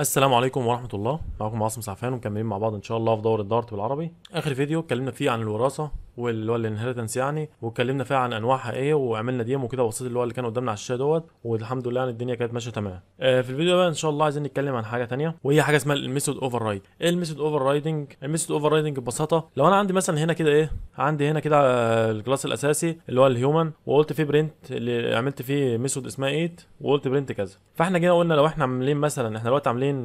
السلام عليكم ورحمة الله معكم عاصم سعفان ومكملين مع بعض إن شاء الله في دورة دارت بالعربي آخر فيديو اتكلمنا فيه عن الوراثة واللي هو الانهيرتنس يعني واتكلمنا فيها عن انواعها ايه وعملنا ديم وكده وبسيط اللي هو اللي كان قدامنا على الشاشه دوت والحمد لله يعني الدنيا كانت ماشيه تمام آه في الفيديو بقى ان شاء الله عايزين نتكلم عن حاجه ثانيه وهي حاجه اسمها الميثود اوفر رايد ايه الميثود اوفر رايدنج الميثود اوفر رايدنج ببساطه لو انا عندي مثلا هنا كده ايه عندي هنا كده الكلاس الاساسي اللي هو الهيومن وقلت فيه برنت اللي عملت فيه ميثود اسمها 8 وقلت برنت كذا فاحنا جينا قلنا لو احنا عاملين مثلا احنا دلوقتي عاملين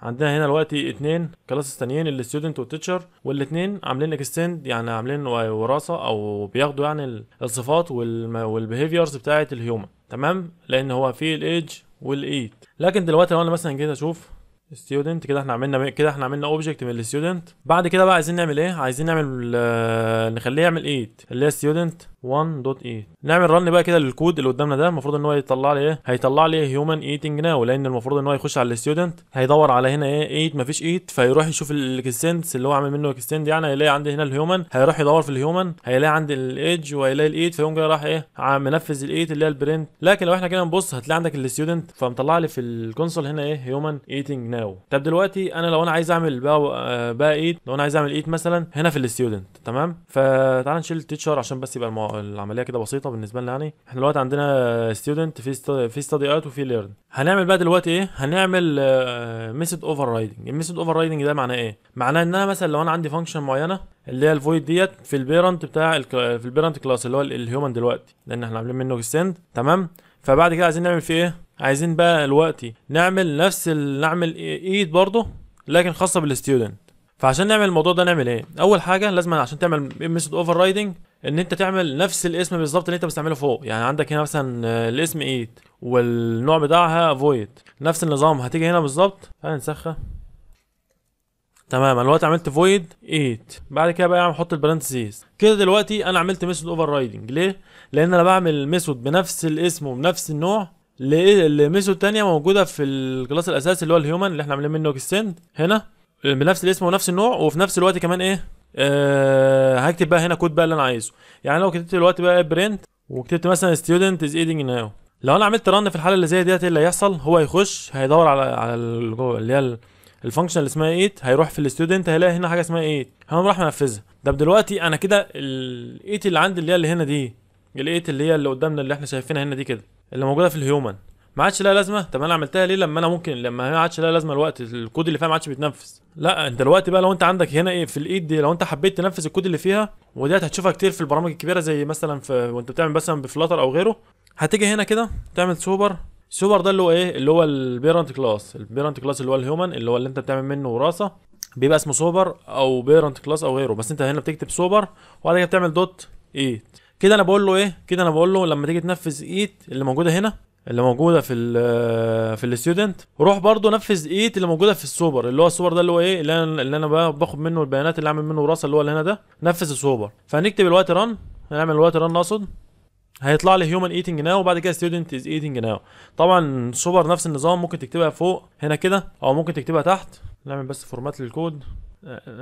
عندنا هنا دلوقتي اثنين كلاسز ثانيين الاستودنت والتيتشر والاثنين عاملين اكستند يعني عاملين وراثه او بياخدوا يعني الصفات والبيهيفيرز بتاعه الهيومن تمام لان هو في الايدج والايد لكن دلوقتي لو انا مثلا جيت اشوف ستودنت كده احنا عملنا كده احنا عملنا اوبجكت من الستودنت بعد كده بقى عايزين نعمل ايه عايزين نعمل آه، نخليه يعمل ايد اللي هي ستودنت 1.8 e. نعمل رن بقى كده للكود اللي قدامنا ده المفروض ان هو يطلع لي ايه هيطلع لي هيومن ايتنج ناو لان المفروض ان هو يخش على الستودنت هيدور على هنا ايه ايت مفيش ايت فيروح يشوف الاكستنس اللي هو عامل منه اكستند يعني هيلاقي عندي هنا الهيومن هيروح يدور في الهيومن هيلاقي عند الايدج وهيلاقي الايد فيقوم جاي راح ايه منفذ الايت اللي هي البرنت لكن لو احنا كده نبص هتلاقي عندك الستودنت فمطلع لي في الكونسول هنا ايه هيومن ايتنج ناو طب دلوقتي انا لو انا عايز اعمل بقى آه، بقى ايد لو انا عايز اعمل ايد مثلا هنا في الستودنت تمام فتعال نشيل التيتشر عشان بس يبقى الموضوع العمليه كده بسيطه بالنسبه لنا يعني احنا دلوقتي عندنا ستودنت في في ستادي اوت وفي ليرن هنعمل بقى دلوقتي ايه هنعمل ميثود اوفر رايدنج الميثود اوفر رايدنج ده معناه ايه معناه ان انا مثلا لو انا عندي فانكشن معينه اللي هي الفويد ديت في البيرنت بتاع في البيرنت كلاس اللي هو الهيومن دلوقتي لان احنا عاملين منه سند تمام فبعد كده عايزين نعمل فيه ايه عايزين بقى دلوقتي نعمل نفس نعمل ايد برضه لكن خاصه بالستودنت فعشان نعمل الموضوع ده نعمل ايه اول حاجه لازم عشان تعمل ميثود اوفر رايدنج ان انت تعمل نفس الاسم بالظبط اللي انت بتستعمله فوق يعني عندك هنا مثلا الاسم ايت والنوع بتاعها فويد نفس النظام هتيجي هنا بالظبط تعالى نسخها تمام انا دلوقتي عملت فويد ايت بعد كده بقى احط البرانتسيز كده دلوقتي انا عملت ميثود اوفر رايدنج ليه لان انا بعمل ميثود بنفس الاسم وبنفس النوع لميثود تانية موجوده في الكلاس الاساسي اللي هو الهيومن اللي احنا عاملين منه اكستند هنا بنفس الاسم ونفس النوع وفي نفس الوقت كمان ايه أه هكتب بقى هنا كود بقى اللي انا عايزه يعني لو كتبت دلوقتي بقى برنت وكتبت مثلا ستودنت از ايدنج ناو لو انا عملت رن في الحاله اللي زي ديت ايه اللي هيحصل هو هيخش هيدور على على اللي هي الفانكشن اللي اسمها 8 هيروح في الستودنت هيلاقي هنا حاجه اسمها 8 هقوم راح منفذها طب دلوقتي انا كده ال 8 اللي عندي اللي هي اللي هنا دي ال 8 اللي هي اللي قدامنا اللي احنا شايفينها هنا دي كده اللي موجوده في الهيومن ما عادش لها لازمه طب انا عملتها ليه لما انا ممكن لما ما عادش لها لازمه الوقت الكود اللي فيها ما عادش بيتنفذ لا انت الوقت بقى لو انت عندك هنا ايه في الايد دي لو انت حبيت تنفذ الكود اللي فيها ودي هتشوفها كتير في البرامج الكبيره زي مثلا في وانت بتعمل مثلا بفلاتر او غيره هتيجي هنا كده تعمل سوبر سوبر ده اللي هو ايه اللي هو البيرنت كلاس البيرنت كلاس اللي هو الهيومن اللي هو اللي انت بتعمل منه وراثه بيبقى اسمه سوبر او بيرنت كلاس او غيره بس انت هنا بتكتب سوبر وبعد كده بتعمل دوت ايت كده انا بقول له ايه كده انا بقول له لما تيجي تنفذ ايت اللي موجوده هنا اللي موجوده في الـ آه، في الستودنت روح برضو نفذ ايت اللي موجوده في السوبر اللي هو السوبر ده اللي هو ايه اللي انا اللي انا باخد منه البيانات اللي اعمل منه راس اللي هو اللي هنا ده نفذ السوبر فهنكتب الوقت ران هنعمل الوقت ران اقصد هيطلع لي هيومن ايتنج ناو وبعد كده ستودنت از ايتنج ناو طبعا السوبر نفس النظام ممكن تكتبها فوق هنا كده او ممكن تكتبها تحت نعمل بس فورمات للكود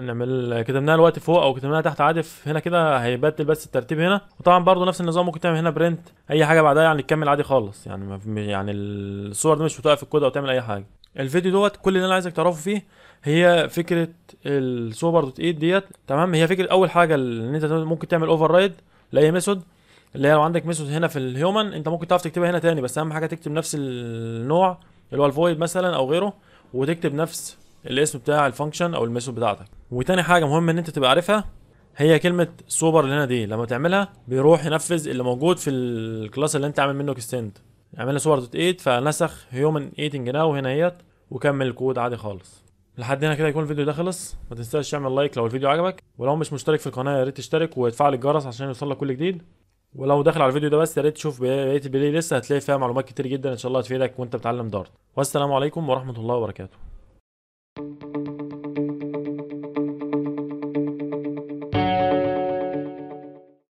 نعمل كتبناها الوقت فوق او كتبناها تحت عادف هنا كده هيبدل بس الترتيب هنا وطبعا برضو نفس النظام ممكن تعمل هنا برنت اي حاجه بعدها يعني تكمل عادي خالص يعني يعني الصور دي مش بتوقف الكود او تعمل اي حاجه الفيديو دوت كل اللي انا عايزك تعرفه فيه هي فكره السوبر دوت ايد ديت تمام هي فكره اول حاجه ان انت ممكن تعمل اوفر رايد لاي ميثود اللي هي لو عندك ميثود هنا في الهيومن انت ممكن تعرف تكتبها هنا تاني بس اهم حاجه تكتب نفس النوع اللي هو الفويد مثلا او غيره وتكتب نفس الاسم بتاع الفانكشن او الميثود بتاعتك وتاني حاجه مهم ان انت تبقى عارفها هي كلمه سوبر اللي هنا دي لما تعملها بيروح ينفذ اللي موجود في الكلاس اللي انت عامل منه اكستند عملنا سوبر دوت ايت فنسخ هيومن ايتنج ناو هنا اهيت وكمل الكود عادي خالص لحد هنا كده يكون الفيديو ده خلص ما تنساش تعمل لايك لو الفيديو عجبك ولو مش مشترك في القناه يا ريت تشترك وتفعل الجرس عشان يوصل لك كل جديد ولو داخل على الفيديو ده بس يا ريت تشوف بقيه البلاي ليست هتلاقي فيها معلومات كتير جدا ان شاء الله هتفيدك وانت بتعلم دارت والسلام عليكم ورحمه الله وبركاته Thank you.